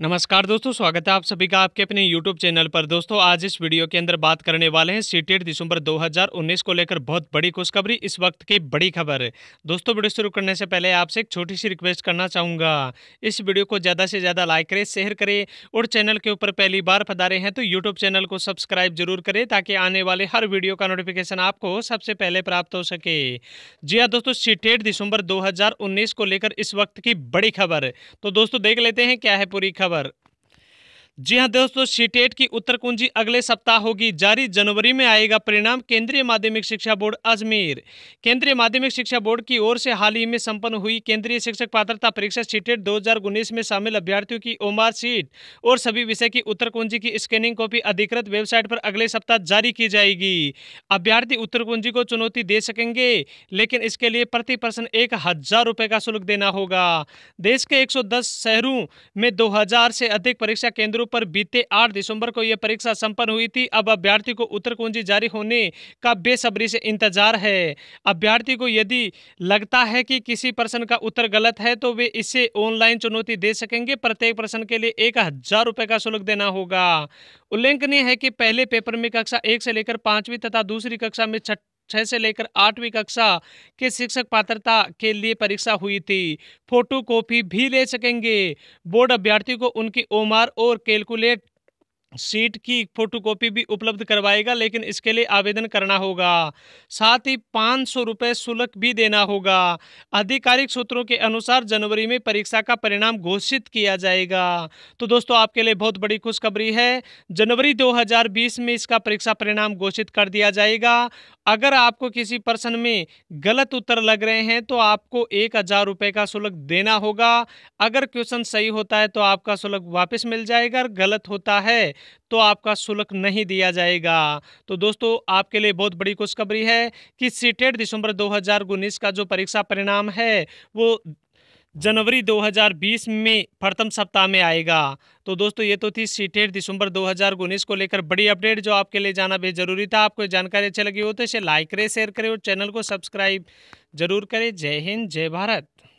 नमस्कार दोस्तों स्वागत है आप सभी का आपके अपने YouTube चैनल पर दोस्तों आज इस वीडियो के अंदर बात करने वाले हैं सीटेट दिसंबर 2019 को लेकर बहुत बड़ी खुशखबरी इस वक्त की बड़ी खबर है दोस्तों वीडियो शुरू करने से पहले आपसे एक छोटी सी रिक्वेस्ट करना चाहूँगा इस वीडियो को ज़्यादा से ज़्यादा लाइक करें शेयर करें और चैनल के ऊपर पहली बार पधारे हैं तो यूट्यूब चैनल को सब्सक्राइब जरूर करें ताकि आने वाले हर वीडियो का नोटिफिकेशन आपको सबसे पहले प्राप्त हो सके जी हाँ दोस्तों सीटेट दिसंबर दो को लेकर इस वक्त की बड़ी खबर तो दोस्तों देख लेते हैं क्या है पूरी acabar जी हां दोस्तों सीटेट e की उत्तर कुंजी अगले सप्ताह होगी जारी जनवरी में आएगा परिणाम केंद्रीय माध्यमिक शिक्षा बोर्ड अजमेर केंद्रीय माध्यमिक शिक्षा बोर्ड की ओर से हाल ही में संपन्न हुई केंद्रीय शिक्षक पात्रता परीक्षा सीटेट e दो में शामिल अभ्यर्थियों की ओमार सीट और सभी विषय की उत्तर कुंजी की स्कैनिंग कॉपी अधिकृत वेबसाइट पर अगले सप्ताह जारी की जाएगी अभ्यर्थी उत्तर कुंजी को चुनौती दे सकेंगे लेकिन इसके लिए प्रति पर्सन एक हजार रुपये का शुल्क देना होगा देश के एक शहरों में दो से अधिक परीक्षा केंद्रों पर बीते 8 दिसंबर को यह परीक्षा संपन्न हुई थी अब अभ्यर्थी को उत्तर कुंजी जारी होने का बेसब्री से इंतजार है अभ्यर्थी को यदि लगता है कि किसी प्रश्न का उत्तर गलत है तो वे इसे ऑनलाइन चुनौती दे सकेंगे प्रत्येक प्रश्न के लिए एक हजार रुपये का शुल्क देना होगा उल्लेखनीय है कि पहले पेपर में कक्षा एक से लेकर पांचवी तथा दूसरी कक्षा में छठ छह से लेकर आठवीं कक्षा के शिक्षक पात्रता के लिए परीक्षा हुई थी फोटो कॉपी भी ले सकेंगे बोर्ड अभ्यर्थी को उनकी उम्र और कैलकुलेट सीट की फोटोकॉपी भी उपलब्ध करवाएगा लेकिन इसके लिए आवेदन करना होगा साथ ही पाँच सौ रुपये शुल्क भी देना होगा आधिकारिक सूत्रों के अनुसार जनवरी में परीक्षा का परिणाम घोषित किया जाएगा तो दोस्तों आपके लिए बहुत बड़ी खुशखबरी है जनवरी 2020 में इसका परीक्षा परिणाम घोषित कर दिया जाएगा अगर आपको किसी प्रश्न में गलत उत्तर लग रहे हैं तो आपको एक हज़ार रुपये का शुल्क देना होगा अगर क्वेश्चन सही होता है तो आपका शुल्क वापस मिल जाएगा गलत होता है तो आपका शुल्क नहीं दिया जाएगा तो दोस्तों आपके लिए बहुत बड़ी खुशखबरी है कि सीटेट दिसंबर दो का जो परीक्षा परिणाम है वो जनवरी 2020 में प्रथम सप्ताह में आएगा तो दोस्तों ये तो थी सीटेट दिसंबर दो को लेकर बड़ी अपडेट जो आपके लिए जाना भी जरूरी था आपको जानकारी अच्छी लगी हो तो इसे लाइक करें शेयर करें और चैनल को सब्सक्राइब जरूर करें जय हिंद जय भारत